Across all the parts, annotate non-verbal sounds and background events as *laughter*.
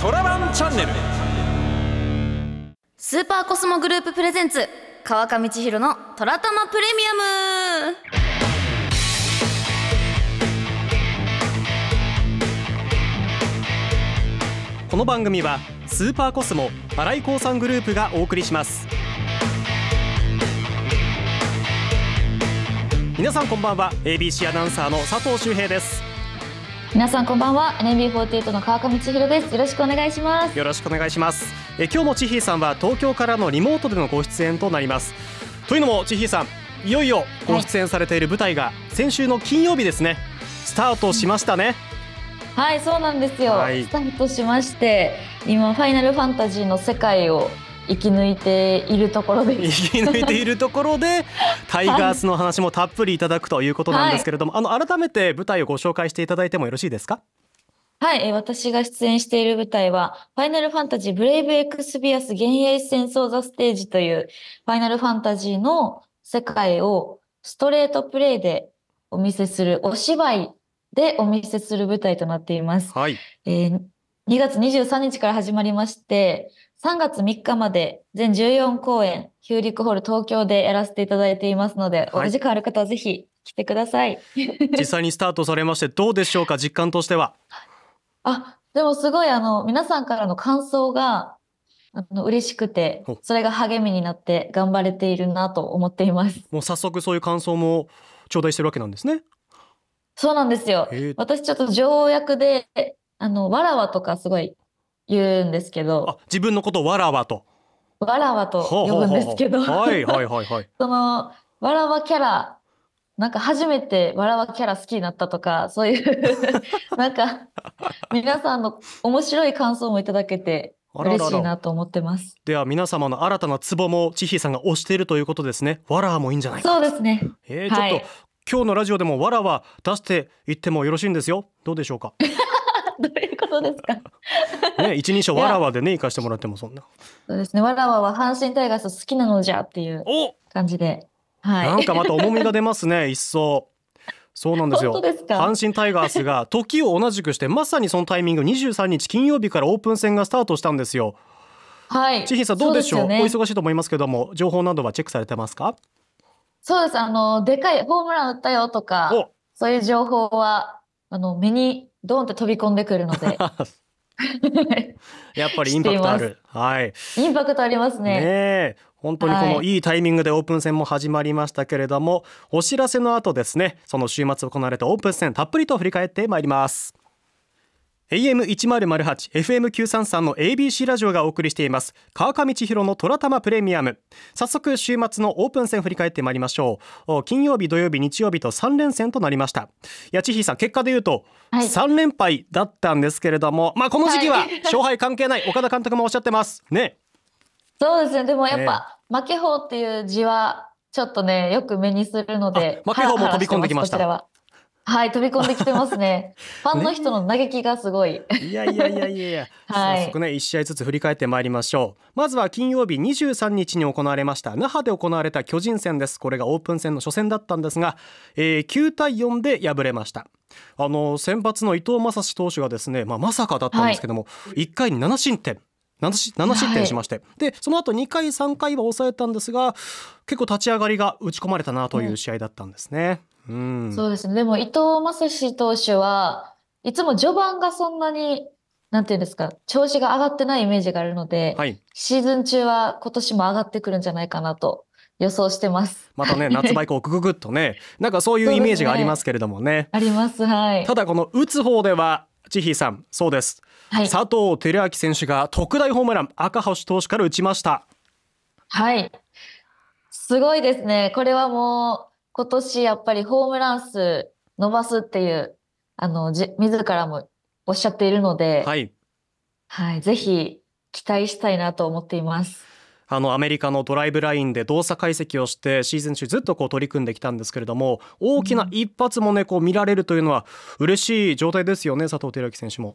トラバンチャンネルスーパーコスモグループプレゼンツ川上千尋のトラタマプレミアムこの番組はスーパーコスモ新井さんグループがお送りします皆さんこんばんは ABC アナウンサーの佐藤修平です皆さんこんばんは NMB48 の川上千尋ですよろしくお願いしますよろしくお願いしますえ今日も千尋さんは東京からのリモートでのご出演となりますというのも千尋さんいよいよご出演されている舞台が先週の金曜日ですね、はい、スタートしましたね、はいそうなんですよ、はい、スタートしまして今ファイナルファンタジーの世界を生き抜いているところで生き抜いているところで *laughs* タイガースの話もたっぷりいただくということなんですけれども、はい、あの改めて舞台をご紹介していただいてもよろしいですかはい、えー、私が出演している舞台は、ファイナルファンタジーブレイブエクスビアス幻影戦争ザステージという、ファイナルファンタジーの世界をストレートプレイでお見せする、お芝居でお見せする舞台となっています。はい。えー2月23日から始まりまして、3月3日まで全14公演、ヒューリックホール東京でやらせていただいていますので、はい、お時間ある方はぜひ来てください。実際にスタートされまして、*laughs* どうでしょうか、実感としては。あ、でもすごいあの、皆さんからの感想が、あの嬉しくて、それが励みになって頑張れているなと思っています。もう早速そういう感想も頂戴してるわけなんですね。そうなんですよ。私ちょっと条約であの、わらわとかすごい言うんですけど。あ、自分のことをわらわと。わらわと呼ぶんですけど。はいはいはいはい。*laughs* その、わらわキャラ、なんか初めてわらわキャラ好きになったとか、そういう *laughs* なんか、皆さんの面白い感想もいただけて、嬉しいなと思ってますでは皆様の新たなツボもちひさんが推しているということですねわらわもいいんじゃないそうですねえー、はい、ちょっと今日のラジオでもわらわ出していってもよろしいんですよどうでしょうかどういうことですかね、一人称わらわでね、行かしてもらってもそんな。そうですね、わらわは阪神タイガース好きなのじゃっていう感じで。はい。なんかまた重みが出ますね、*laughs* 一層。そうなんですよ阪神タイガースが時を同じくしてまさにそのタイミング二十三日金曜日からオープン戦がスタートしたんですよ。はい、千尋さんどうでしょう、ね、お忙しいと思いますけども情報などはチェックされてますかそうですあのでかいホームラン打ったよとかそういう情報はあの目にドンと飛び込んでくるので。*laughs* やっぱりインパクトある。はい。インパクトありますね。ね本当にこのいいタイミングでオープン戦も始まりましたけれども、はい、お知らせの後ですね、その週末行われたオープン戦たっぷりと振り返ってまいります。a m 1 0 0八、f m 九三三の ABC ラジオがお送りしています。川上千尋の虎玉プレミアム。早速、週末のオープン戦振り返ってまいりましょう。金曜日、土曜日、日曜日と三連戦となりました。八千さん、結果で言うと、三連敗だったんですけれども、はい、まあ、この時期は *laughs* 勝敗関係ない、岡田監督もおっしゃってます。ね。そうですね。でもやっぱ、ね、負け方っていう字は、ちょっとね、よく目にするので。負け方も飛び込んできました。はい飛び込んできてますね *laughs* ファンの人の嘆きがすごいいやいやいやいや *laughs* はい、早速ね1試合ずつ振り返ってまいりましょうまずは金曜日23日に行われました那覇で行われた巨人戦ですこれがオープン戦の初戦だったんですが、えー、9対4で敗れましたあの先発の伊藤将司投手がですね、まあ、まさかだったんですけども、はい、1回に7失点 7, 7失点しまして、はい、でその後2回3回は抑えたんですが結構立ち上がりが打ち込まれたなという試合だったんですね。うんうん、そうですね。でも伊藤将司投手はいつも序盤がそんなに、なんていうんですか、調子が上がってないイメージがあるので、はい、シーズン中は今年も上がってくるんじゃないかなと予想してます。またね、*laughs* 夏場以降、ぐぐっとね、なんかそういうイメージがありますけれどもね。ねあります。はい。ただこの打つ方では、千尋さん、そうです。はい、佐藤輝明選手が特大ホームラン、赤星投手から打ちました。はい。すごいですね。これはもう、今年やっぱりホームラン数伸ばすっていう、あの、じ自らもおっしゃっているので、はい。はい、ぜひ期待したいなと思っています。あのアメリカのドライブラインで動作解析をしてシーズン中ずっとこう取り組んできたんですけれども大きな一発もねこう見られるというのは嬉しい状態ですよね佐藤輝明選手も。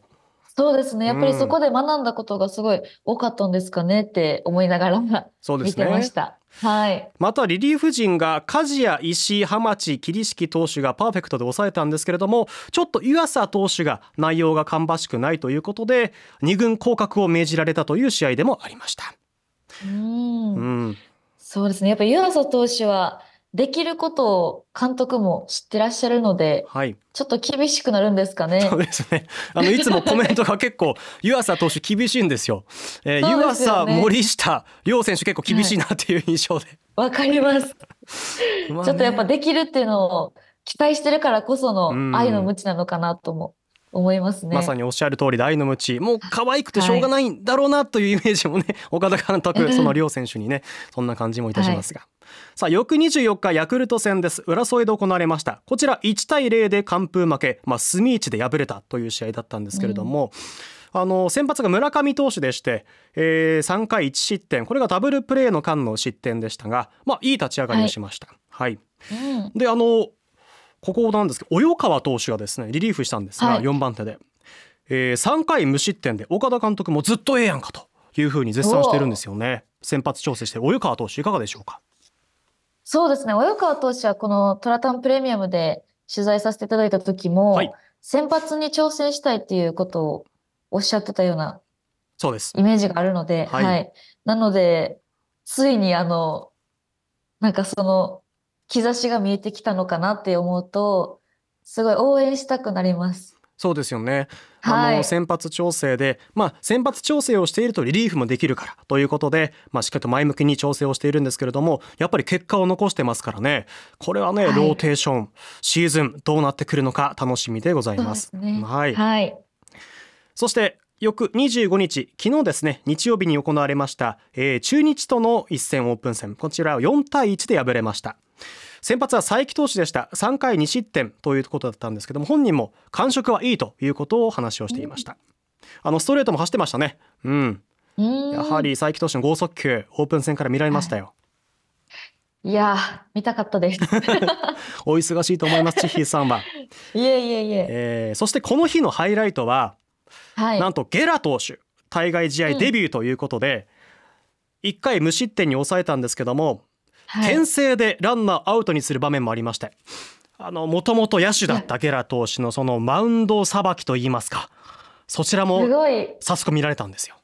そうですね。やっぱりそこで学んだことがすごい多かったんですかねって思いながらそうです、ね、見てました。はい、またリリーフ陣が梶谷、石井、浜地、桐敷投手がパーフェクトで抑えたんですけれどもちょっと湯浅投手が内容が芳しくないということで2軍降格を命じられたという試合でもありました。うん、うんそうですねやっぱ湯浅投手はできることを監督も知ってらっしゃるので、はい、ちょっと厳しくなるんですかね。そうですね。あのいつもコメントが結構 *laughs* 湯浅投手厳しいんですよ。えー、湯浅、森下両選手結構厳しいなっていう印象で。わ、はい、かります。*laughs* ちょっとやっぱできるっていうのを期待してるからこその愛の無知なのかなとも思いますねまさにおっしゃる通りで愛の無知もう可愛くてしょうがないんだろうなというイメージもね、はい、岡田監督その両選手にねそんな感じもいたしますが、はい、さあ翌24日ヤクルト戦です浦添で行われましたこちら1対0で完封負けまあ隅市で敗れたという試合だったんですけれども、うん、あの先発が村上投手でして、えー、3回1失点これがダブルプレーの間の失点でしたが、まあ、いい立ち上がりをしました。はい、はいうん、であのここなんですけど及川投手がですねリリーフしたんですが、はい、4番手で、えー、3回無失点で岡田監督もずっとええやんかというふうに絶賛してるんですよね先発調整して及川投手いかがでしょうかそうですね及川投手はこのトラタンプレミアムで取材させていただいた時も、はい、先発に挑戦したいっていうことをおっしゃってたようなそうですイメージがあるので、はい、はい、なのでついにあのなんかその兆しが見えてきたのかなって思うとすごい応援したくなります。そうですよね。はい、あの先発調整で、まあ、先発調整をしているとリリーフもできるからということで、まあ、しっかりと前向きに調整をしているんですけれどもやっぱり結果を残してますからねこれはね、はい、ローテーションシーズンどうなってくるのか楽しみでございます。すね、はい、はい、そして翌25日、昨日ですね、日曜日に行われました、えー、中日との一戦オープン戦、こちら4対1で敗れました。先発は佐伯投手でした3回2失点ということだったんですけども本人も感触はいいということを話をしていましたあのストレートも走ってましたねうんやはり佐伯投手の剛速球オープン戦から見られましたよ、いや見たかったです *laughs* お忙しいと思います千尋さんは *laughs* いえいえいえそしてこの日のハイライトははい、なんとゲラ投手対外試合デビューということで、うん、1回無失点に抑えたんですけども、はい、牽制でランナーアウトにする場面もありましてもともと野手だったゲラ投手のそのマウンドさばきといいますかそちらも早速見られたんですよ。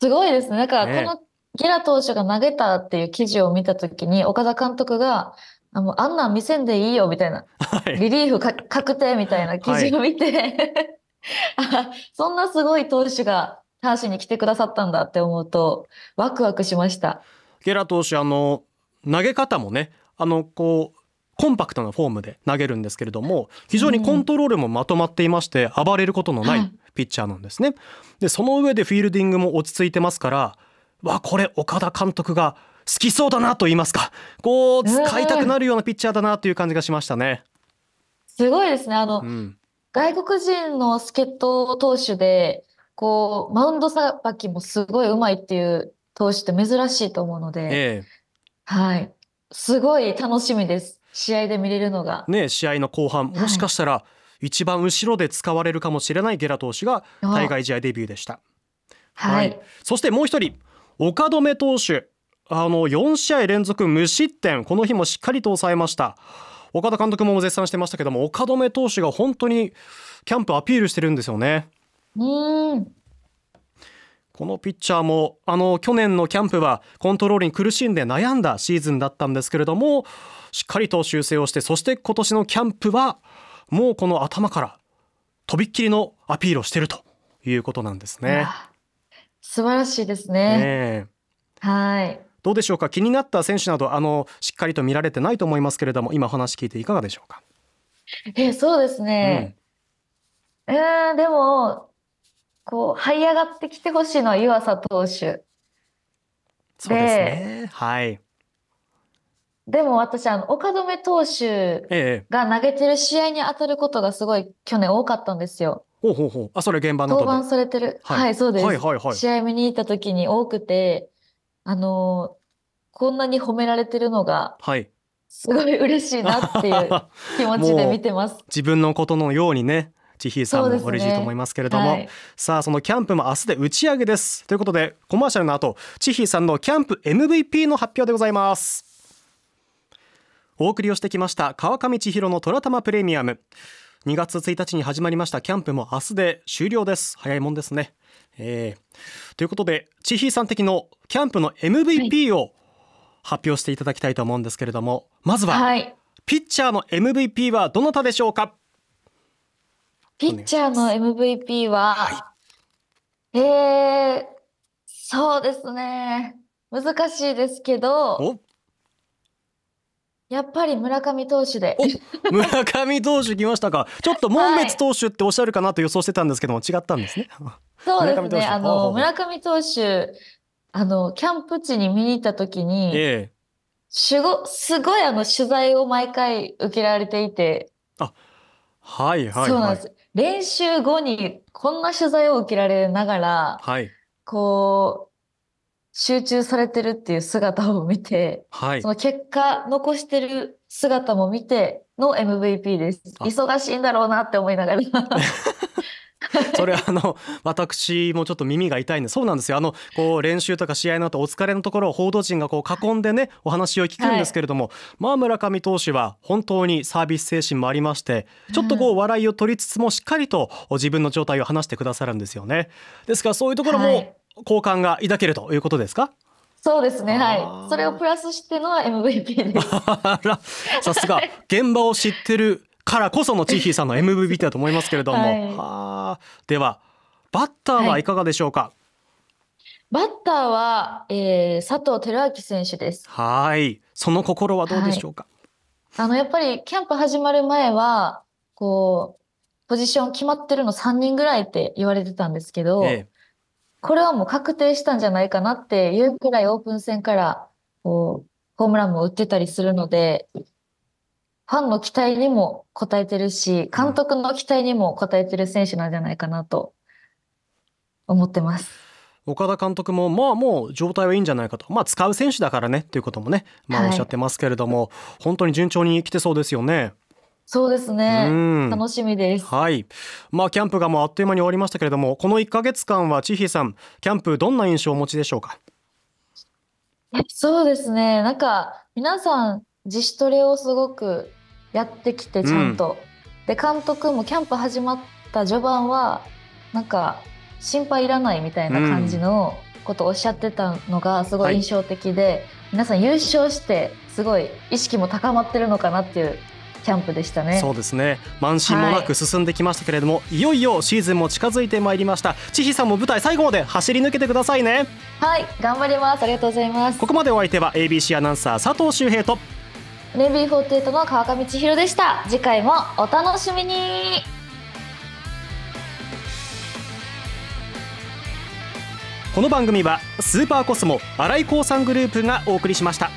すごいですねなんか、このゲラ投手が投げたっていう記事を見たときに岡田監督があのあんなん見せんでいいよみたいな、*laughs* はい、リリーフ確定みたいな記事を見て、*laughs* そんなすごい投手が阪神に来てくださったんだって思うとワクワクしましたゲラ投手あの投げ方もねあのこうコンパクトなフォームで投げるんですけれども非常にコントロールもまとまっていまして暴れることのないピッチャーなんですね。でその上でフィールディングも落ち着いてますからわこれ岡田監督が好きそうだなと言いますかこう使いたくなるようなピッチャーだなという感じがしましたね。すごいですねあの、うん、外国人の助っ人投手で、こう、マウンドさばきもすごいうまいっていう投手って珍しいと思うので、ええ、はい。すごい楽しみです。試合で見れるのが。ね試合の後半、もしかしたら、一番後ろで使われるかもしれないゲラ投手が対外試合デビューでした。はい、はい、そしてもう一人、岡留投手。あの4試合連続無失点、この日もしっかりと抑えました。岡田監督も絶賛してましたけども岡留投手が本当にキャンプアピールしてるんですよね。うんこのピッチャーもあの去年のキャンプはコントロールに苦しんで悩んだシーズンだったんですけれどもしっかりと修正をしてそして今年のキャンプはもうこの頭からとびっきりのアピールをしているということなんですね。素晴らしいですね。ねはい。どうでしょうか気になった選手などあのしっかりと見られてないと思いますけれども今話聞いていかがでしょうかえそうですね、うん、えー、でもこう這い上がってきてほしいのは湯浅投手そうですねはいでも私あの岡留投手が投げてる試合に当たることがすごい去年多かったんですよ。ほうほうほうあそれ現場の登板されてる、はい、はい、そうです、はいはいはい、試合見に行った時に多くてあのこんなに褒められてるのが、はい、すごい嬉しいなっていう気持ちで *laughs* 見てます。自分のことのようにね、ちひさんも嬉しいと思いますけれども、ねはい、さあそのキャンプも明日で打ち上げです。ということでコマーシャルの後、ちひさんのキャンプ MVP の発表でございます。お送りをしてきました川上千尋の虎玉プレミアム。2月1日に始まりましたキャンプも明日で終了です。早いもんですね。えー、ということでちひさん的のキャンプの MVP を発表していただきたいと思うんですけれども、まずは、はい、ピッチャーの MVP はどなたでしょうかピッチャーの MVP は、はい、えー、そうですね難しいですけどやっぱり村上投手で。村上投手来ましたか。*laughs* ちょっと門別投手っておっしゃるかなと予想してたんですけども、違ったんですね。そうですね。あの、村上投手、あの、キャンプ地に見に行った時に、ええ、すご、すごいあの、取材を毎回受けられていて。あ、はいはい、はい、そうなんです。練習後にこんな取材を受けられながら、はい、こう、集中されてるっていう姿を見て、はい、その結果残してる姿も見ての MVP です。忙しいんだろうなって思いながら。*laughs* それあの私もちょっと耳が痛いんでそうなんですよあのこう練習とか試合の後お疲れのところを報道陣がこう囲んでねお話を聞くんですけれども、はい、まあ村上投手は本当にサービス精神もありましてちょっとこう笑いを取りつつもしっかりと自分の状態を話してくださるんですよねですからそういうところも好感が抱けるということですかそうですね、はい。それをプラスしての MVP です。あらさすが現場を知ってるからこそのチーヒーさんの MVP だと思いますけれども、はいはあではバッターはいかがでしょうか、バッターは、えー、佐藤輝明選手です。はい、その心はどうでしょうか、あの、やっぱりキャンプ始まる前は、こう、ポジション決まってるの三人ぐらいって言われてたんですけど、ええこれはもう確定したんじゃないかなっていうくらいオープン戦からこうホームランも打ってたりするので、ファンの期待にも応えてるし、監督の期待にも応えてる選手なんじゃないかなと思ってます。岡田監督も、まあもう状態はいいんじゃないかと。まあ使う選手だからねっていうこともね、まあおっしゃってますけれども、はい、本当に順調に来てそうですよね。そうですね、楽しみですはいまあキャンプがもうあっという間に終わりましたけれどもこの1か月間は千尋さんキャンプどんな印象をお持ちでしょうかそうですねなんか皆さん自主トレをすごくやってきてちゃんと、うん、で監督もキャンプ始まった序盤はなんか心配いらないみたいな感じのことをおっしゃってたのがすごい印象的で、うんはい、皆さん優勝してすごい意識も高まってるのかなっていうキャンプでしたねそうですね満身もなく進んできましたけれども、はい、いよいよシーズンも近づいてまいりました千尋さんも舞台最後まで走り抜けてくださいねはい頑張りますありがとうございますここまでお相手は ABC アナウンサー佐藤修平とレビー48の川上千尋でした次回もお楽しみにこの番組はスーパーコスモ新井興産グループがお送りしました。